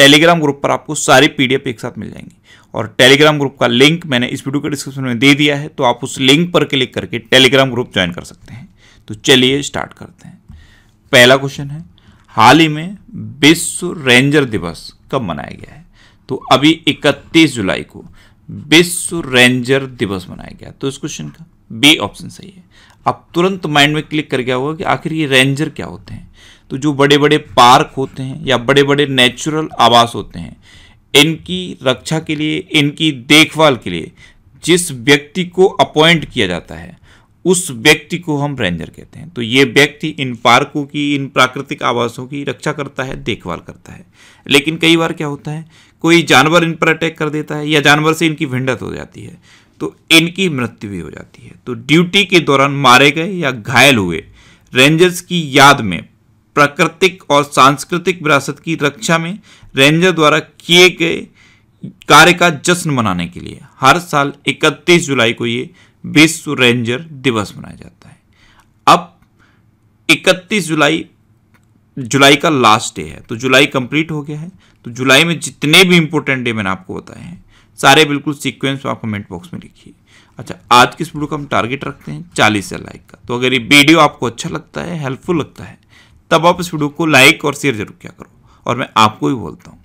Telegram group पर आपको सारी पीडीएफ एक साथ मिल जाएंगी और टेलीग्राम ग्रुप का लिंक मैंने इस वीडियो के डिस्क्रिप्शन में दे दिया है तो आप उस लिंक पर क्लिक करके टेलीग्राम ग्रुप ज्वाइन कर सकते हैं तो चलिए स्टार्ट करते हैं पहला क्वेश्चन है हाल ही में विश्व रेंजर दिवस कब मनाया गया है तो अभी 31 जुलाई को विश्व रेंजर दिवस मनाया गया तो इस क्वेश्चन का बी ऑप्शन सही है अब तुरंत माइंड में क्लिक कर गया होगा कि आखिर ये रेंजर क्या होते हैं तो जो बड़े बड़े पार्क होते हैं या बड़े बड़े नेचुरल आवास होते हैं इनकी रक्षा के लिए इनकी देखभाल के लिए जिस व्यक्ति को अपॉइंट किया जाता है उस व्यक्ति को हम रेंजर कहते हैं तो ये व्यक्ति इन पार्कों की इन प्राकृतिक आवासों की रक्षा करता है देखभाल करता है लेकिन कई बार क्या होता है कोई जानवर इन पर अटैक कर देता है या जानवर से इनकी भिंडत हो जाती है तो इनकी मृत्यु भी हो जाती है तो ड्यूटी के दौरान मारे गए या घायल हुए रेंजर्स की याद में प्राकृतिक और सांस्कृतिक विरासत की रक्षा में रेंजर द्वारा किए गए कार्य का जश्न मनाने के लिए हर साल 31 जुलाई को ये विश्व रेंजर दिवस मनाया जाता है अब 31 जुलाई जुलाई का लास्ट डे है तो जुलाई कंप्लीट हो गया है तो जुलाई में जितने भी इंपॉर्टेंट डे मैंने आपको बताए हैं सारे बिल्कुल सीक्वेंस आप कमेंट बॉक्स में लिखिए अच्छा आज किस इस वीडियो का हम टारगेट रखते हैं चालीस से लाइक का तो अगर ये वीडियो आपको अच्छा लगता है हेल्पफुल लगता है तब आप इस वीडियो को लाइक और शेयर जरूर किया करो और मैं आपको भी बोलता हूँ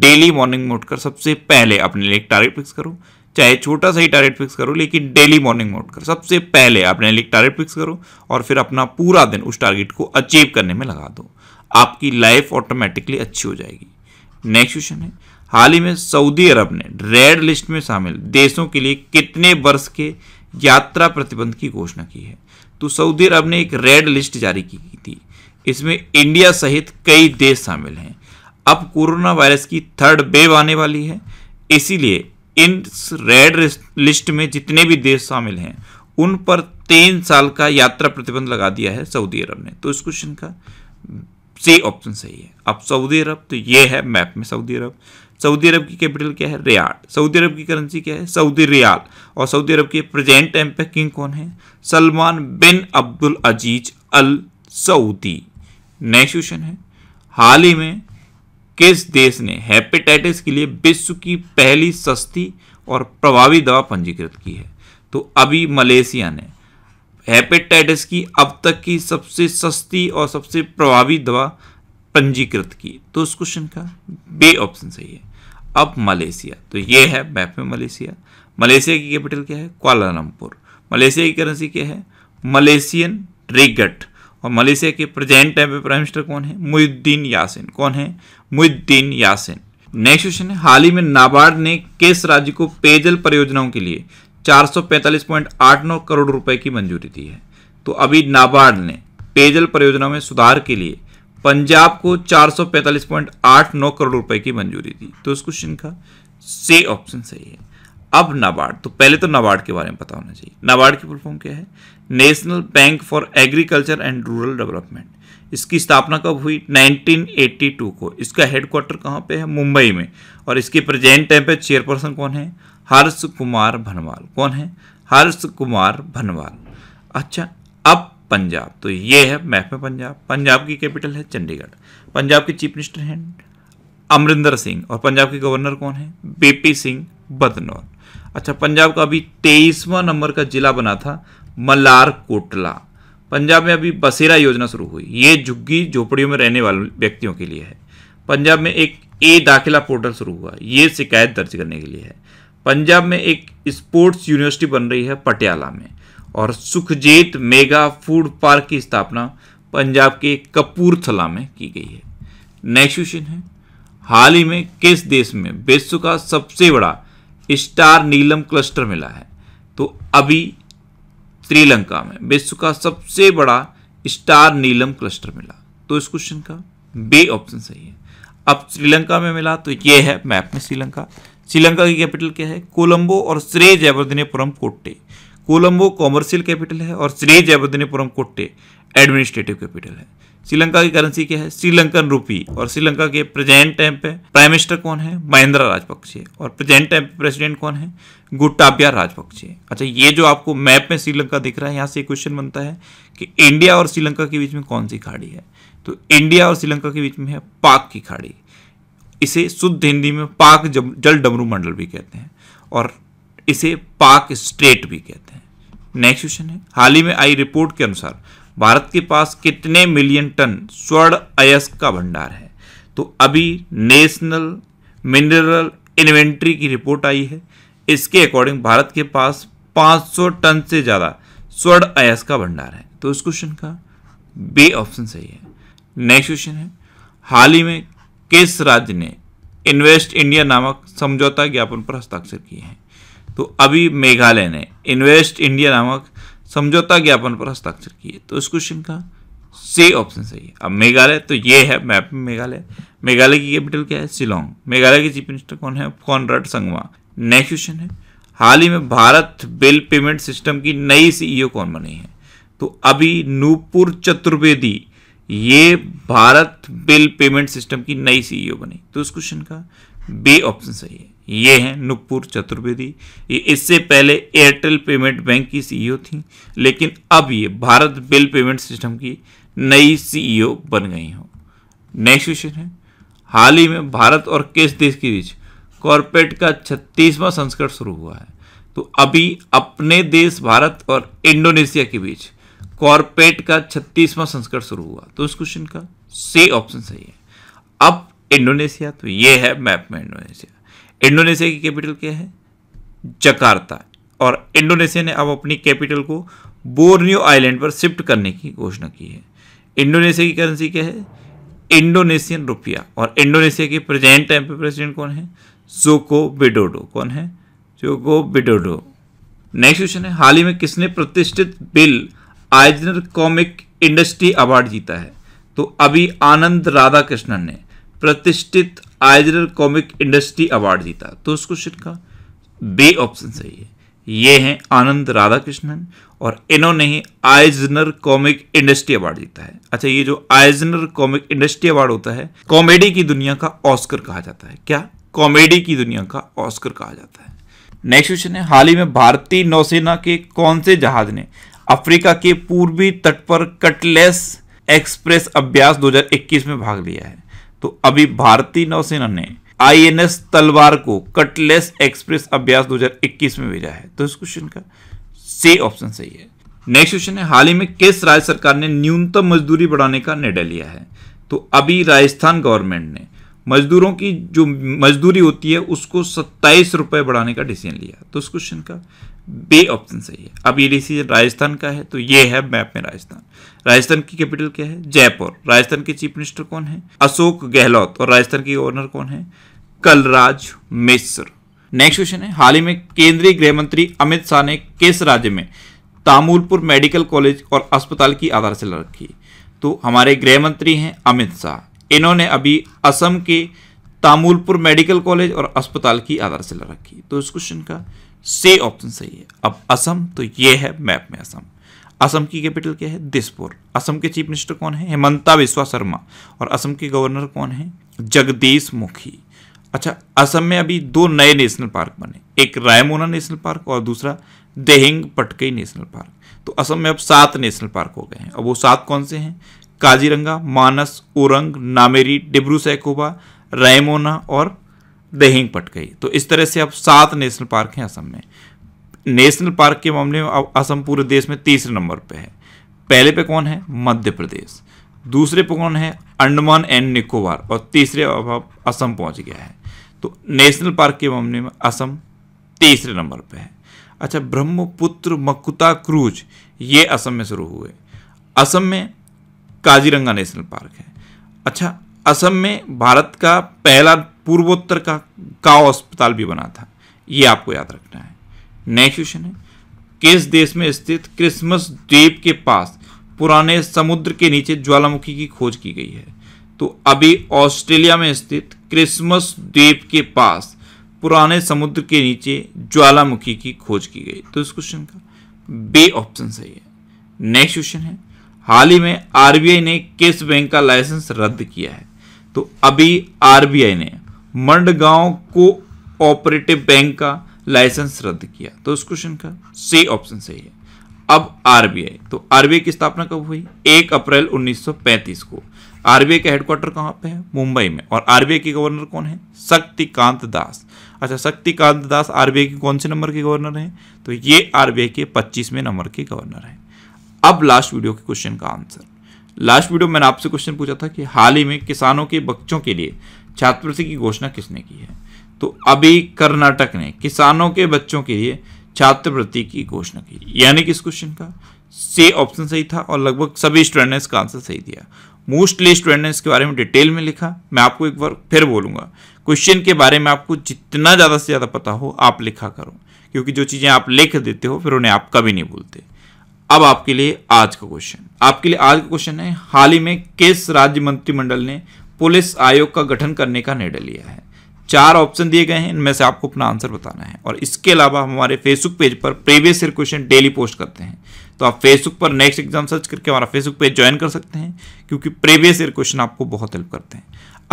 डेली मॉर्निंग में कर सबसे पहले अपने लिए टारगेट फिक्स करो चाहे छोटा सा ही टारगेट फिक्स करो लेकिन डेली मॉर्निंग में कर सबसे पहले अपने लिए टारगेट फिक्स करो और फिर अपना पूरा दिन उस टारगेट को अचीव करने में लगा दो आपकी लाइफ ऑटोमेटिकली अच्छी हो जाएगी नेक्स्ट क्वेश्चन है हाल ही में सऊदी अरब ने रेड लिस्ट में शामिल देशों के लिए कितने वर्ष के यात्रा प्रतिबंध की घोषणा की है तो सऊदी अरब ने एक रेड लिस्ट जारी की थी इसमें इंडिया सहित कई देश शामिल हैं अब कोरोना वायरस की थर्ड वेव आने वाली है इसीलिए इन रेड लिस्ट में जितने भी देश शामिल हैं उन पर तीन साल का यात्रा प्रतिबंध लगा दिया है सऊदी अरब ने तो इस क्वेश्चन का सी ऑप्शन सही है अब सऊदी अरब तो ये है मैप में सऊदी अरब सऊदी अरब की कैपिटल क्या है रियाड सऊदी अरब की करेंसी क्या है सऊदी रियाल और सऊदी अरब के प्रेजेंट टाइम किंग कौन है Salman bin Abdul Aziz Al Saudi next question है हाल ही में किस देश ने हेपेटाइटिस के लिए विश्व की पहली सस्ती और प्रभावी दवा पंजीकृत की है तो अभी मलेशिया ने हेपेटाइटिस की अब तक की सबसे सस्ती और सबसे प्रभावी दवा पंजीकृत की तो उस क्वेश्चन का बे ऑप्शन सही है अब मलेशिया तो ये है मैप में मलेशिया मलेशिया की कैपिटल क्या है क्वालालंपुर मलेशिया की करेंसी क्या है मलेशियन रिगट और मलेशिया के प्रेजेंट टाइम पे प्राइम मिनिस्टर कौन है मुहिद्दीन यासिन कौन है मुहिद्दीन यासिन नेक्स्ट क्वेश्चन है हाल ही में नाबार्ड ने किस राज्य को पेयजल परियोजनाओं के लिए 445.89 करोड़ रुपए की मंजूरी दी है तो अभी नाबार्ड ने पेयजल परियोजना में सुधार के लिए पंजाब को 445.89 करोड़ रुपए की मंजूरी दी तो इस क्वेश्चन का से ऑप्शन सही है अब नाबार्ड तो पहले तो नाबार्ड के बारे में पता होना चाहिए नाबार्ड की फुल फॉर्म क्या है National Bank for Agriculture and Rural Development इसकी स्थापना कब हुई 1982 को इसका हेडक्वार्टर कहाँ पे है मुंबई में और इसके प्रेजेंट टाइम पे चेयरपर्सन कौन है हर्ष कुमार भनवाल कौन है हर्ष कुमार भनवाल अच्छा अब पंजाब तो ये है मैप में पंजाब पंजाब की कैपिटल है चंडीगढ़ पंजाब के चीफ मिनिस्टर हैं अमरिंदर सिंह और पंजाब के गवर्नर कौन है बी सिंह बदनौर अच्छा पंजाब का अभी तेईसवां नंबर का जिला बना था मलार कोटला पंजाब में अभी बसेरा योजना शुरू हुई ये झुग्गी झोपड़ियों में रहने वाले व्यक्तियों के लिए है पंजाब में एक ए दाखिला पोर्टल शुरू हुआ ये शिकायत दर्ज करने के लिए है पंजाब में एक स्पोर्ट्स यूनिवर्सिटी बन रही है पटियाला में और सुखजीत मेगा फूड पार्क की स्थापना पंजाब के कपूरथला में की गई है नेक्स्ट क्वेश्चन है हाल ही में किस देश में विश्व का सबसे बड़ा स्टार नीलम क्लस्टर मिला है तो अभी श्रीलंका में विश्व का सबसे बड़ा स्टार नीलम क्लस्टर मिला तो इस क्वेश्चन का बी ऑप्शन सही है अब श्रीलंका में मिला तो ये है मैप में श्रीलंका श्रीलंका की कैपिटल क्या है कोलंबो और श्री जयवर्धनेपुरम कोट्टे कोलंबो कॉमर्शियल कैपिटल है और श्री जयवर्धनेपुरम कोट्टे एडमिनिस्ट्रेटिव कैपिटल है श्रीलंका की करेंसी क्या है श्रीलंकन रूपी और श्रीलंका के प्रेजेंट टाइम पे प्राइम मिनिस्टर कौन है महिंद्रा राजपक्षे और प्रेजेंट टाइम पे प्रेसिडेंट कौन है गुट्टाबिया राजपक्षे अच्छा ये जो आपको मैप में श्रीलंका दिख रहा है यहाँ से क्वेश्चन बनता है कि इंडिया और श्रीलंका के बीच में कौन सी खाड़ी है तो इंडिया और श्रीलंका के बीच में है पाक की खाड़ी इसे शुद्ध हिंदी में पाक जल डमरू मंडल भी कहते हैं और इसे पाक स्टेट भी कहते हैं नेक्स्ट क्वेश्चन है हाल ही में आई रिपोर्ट के अनुसार भारत के पास कितने मिलियन टन स्वर्ण अयस्क का भंडार है तो अभी नेशनल मिनरल इन्वेंट्री की रिपोर्ट आई है इसके अकॉर्डिंग भारत के पास 500 टन से ज़्यादा स्वर्ण अयस्क का भंडार है तो इस क्वेश्चन का बी ऑप्शन सही है नेक्स्ट क्वेश्चन है हाल ही में किस राज्य ने इन्वेस्ट इंडिया नामक समझौता ज्ञापन पर हस्ताक्षर किए हैं तो अभी मेघालय ने इन्वेस्ट इंडिया नामक समझौता ज्ञापन पर हस्ताक्षर किए तो इस क्वेश्चन का सी ऑप्शन सही है अब मेघालय तो ये है मैप में मेघालय मेघालय की कैपिटल क्या है शिलोंग मेघालय के चीफ मिनिस्टर कौन है कॉनराड संगमा नेक्स्ट क्वेश्चन है हाल ही में भारत बिल पेमेंट सिस्टम की नई सीईओ e कौन बनी है तो अभी नूपुर चतुर्वेदी ये भारत बिल पेमेंट सिस्टम की नई सीईओ e बनी तो इस क्वेश्चन का बी ऑप्शन सही है ये हैं नुपुर चतुर्वेदी ये इससे पहले एयरटेल पेमेंट बैंक की सीईओ e थी लेकिन अब ये भारत बिल पेमेंट सिस्टम की नई सीईओ e बन गई हो नेक्स्ट क्वेश्चन है हाल ही में भारत और किस देश के बीच कॉरपोरेट का छत्तीसवां संस्करण शुरू हुआ है तो अभी अपने देश भारत और इंडोनेशिया के बीच कॉरपोरेट का छत्तीसवां संस्करण शुरू हुआ तो इस क्वेश्चन का सी ऑप्शन सही है अब इंडोनेशिया तो ये है मैप में इंडोनेशिया इंडोनेशिया की कैपिटल क्या है जकार्ता और इंडोनेशिया ने अब अपनी कैपिटल को बोर्नियो आइलैंड पर शिफ्ट करने की घोषणा की है इंडोनेशिया की करेंसी क्या है इंडोनेशियन रुपया और इंडोनेशिया के प्रेजेंट टाइम पे प्रेसिडेंट कौन है जोको बिडोडो कौन है जोको बिडोडो नेक्स्ट क्वेश्चन है हाल ही में किसने प्रतिष्ठित Bill Eisner Comic Industry Award जीता है तो अभी आनंद राधा कृष्णन ने प्रतिष्ठित आइजनल कॉमिक इंडस्ट्री अवार्ड जीता तो उस क्वेश्चन का बी ऑप्शन सही है ये हैं आनंद राधाकृष्णन और इन्होंने ही आइजनर कॉमिक इंडस्ट्री अवार्ड जीता है अच्छा ये जो आइजनर कॉमिक इंडस्ट्री अवार्ड होता है कॉमेडी की दुनिया का ऑस्कर कहा जाता है क्या कॉमेडी की दुनिया का ऑस्कर कहा जाता है नेक्स्ट क्वेश्चन है हाल ही में भारतीय नौसेना के कौन से जहाज ने अफ्रीका के पूर्वी तट पर कटलेस एक्सप्रेस अभ्यास 2021 में भाग लिया है तो अभी भारतीय नौसेना ने आईएनएस तलवार को कटलेस एक्सप्रेस अभ्यास 2021 में भेजा है तो इस क्वेश्चन का से ऑप्शन सही है नेक्स्ट क्वेश्चन है हाल ही में किस राज्य सरकार ने न्यूनतम मजदूरी बढ़ाने का निर्णय लिया है तो अभी राजस्थान गवर्नमेंट ने मजदूरों की जो मजदूरी होती है उसको सत्ताईस रुपये बढ़ाने का डिसीजन लिया तो उस क्वेश्चन का बे ऑप्शन सही है अब ये डिसीजन राजस्थान का है तो ये है मैप में राजस्थान राजस्थान की कैपिटल क्या है जयपुर राजस्थान के चीफ मिनिस्टर कौन है अशोक गहलोत और राजस्थान के गवर्नर कौन है कलराज मिश्र नेक्स्ट क्वेश्चन है हाल ही में केंद्रीय गृह मंत्री अमित शाह ने किस राज्य में तामूलपुर मेडिकल कॉलेज और अस्पताल की आधारशिला रखी तो हमारे गृह मंत्री हैं अमित शाह इन्होंने अभी असम के तामुलपुर मेडिकल कॉलेज और अस्पताल की आधारशिला रखी तो इस क्वेश्चन का से ऑप्शन सही है अब असम तो ये है मैप में असम असम की कैपिटल क्या है दिसपुर असम के चीफ मिनिस्टर कौन है हेमंता विश्वा शर्मा और असम के गवर्नर कौन है जगदीश मुखी अच्छा असम में अभी दो नए नेशनल पार्क बने एक रायमोना नेशनल पार्क और दूसरा देहिंग पटकई नेशनल पार्क तो असम में अब सात नेशनल पार्क हो गए हैं अब वो सात कौन से हैं काजीरंगा मानस ओरंग नामेरी डिब्रू सैकोबा रायमोना और दहिंग पटकई तो इस तरह से अब सात नेशनल पार्क हैं असम में नेशनल पार्क के मामले में अब असम पूरे देश में तीसरे नंबर पे है पहले पे कौन है मध्य प्रदेश दूसरे पे कौन है अंडमान एंड निकोबार और तीसरे अब असम पहुंच गया है तो नेशनल पार्क के मामले में असम तीसरे नंबर पे है अच्छा ब्रह्मपुत्र मकुता क्रूज ये असम में शुरू हुए असम में काजीरंगा नेशनल पार्क है अच्छा असम में भारत का पहला पूर्वोत्तर का काव अस्पताल भी बना था ये आपको याद रखना है नेक्स्ट क्वेश्चन है किस देश में स्थित क्रिसमस द्वीप के पास पुराने समुद्र के नीचे ज्वालामुखी की खोज की गई है तो अभी ऑस्ट्रेलिया में स्थित क्रिसमस द्वीप के पास पुराने समुद्र के नीचे ज्वालामुखी की खोज की गई तो इस क्वेश्चन का बे ऑप्शन सही है नेक्स्ट क्वेश्चन है हाल ही में आरबीआई ने केस बैंक का लाइसेंस रद्द किया है तो अभी आरबीआई ने मंडगांव को ऑपरेटिव बैंक का लाइसेंस रद्द किया तो इस क्वेश्चन का सी ऑप्शन सही है अब आरबीआई तो आरबीआई की स्थापना कब हुई एक अप्रैल 1935 को आरबीआई का हेडक्वार्टर कहाँ पे है मुंबई में और आरबीआई के गवर्नर कौन है शक्तिकांत दास अच्छा शक्तिकांत दास आरबीआई के कौन से नंबर के गवर्नर हैं तो ये आरबीआई के 25वें नंबर के गवर्नर हैं अब लास्ट वीडियो के क्वेश्चन का आंसर लास्ट वीडियो मैंने आपसे क्वेश्चन पूछा था कि हाल ही में किसानों के बच्चों के लिए छात्रवृत्ति की घोषणा किसने की है तो अभी कर्नाटक ने किसानों के बच्चों के लिए छात्रवृत्ति की घोषणा की यानी किस क्वेश्चन का से ऑप्शन सही था और लगभग सभी स्टूडेंट ने इसका आंसर सही दिया मोस्टली स्टूडेंट ने इसके बारे में डिटेल में लिखा मैं आपको एक बार फिर बोलूंगा क्वेश्चन के बारे में आपको जितना ज़्यादा से ज़्यादा पता हो आप लिखा करो क्योंकि जो चीज़ें आप लिख देते हो फिर उन्हें आप कभी नहीं भूलते अब आपके लिए आज का क्वेश्चन आपके लिए आज का क्वेश्चन है हाल ही में किस राज्य मंत्रिमंडल ने पुलिस आयोग का गठन करने का निर्णय लिया है चार ऑप्शन दिए गए हैं इनमें से आपको अपना आंसर बताना है और इसके अलावा हम हमारे फेसबुक पेज पर previous year question daily post करते हैं तो आप फेसबुक पर नेक्स्ट एग्जाम सर्च करके हमारा फेसबुक पेज ज्वाइन कर सकते हैं क्योंकि प्रीवियस ईयर क्वेश्चन आपको बहुत हेल्प करते हैं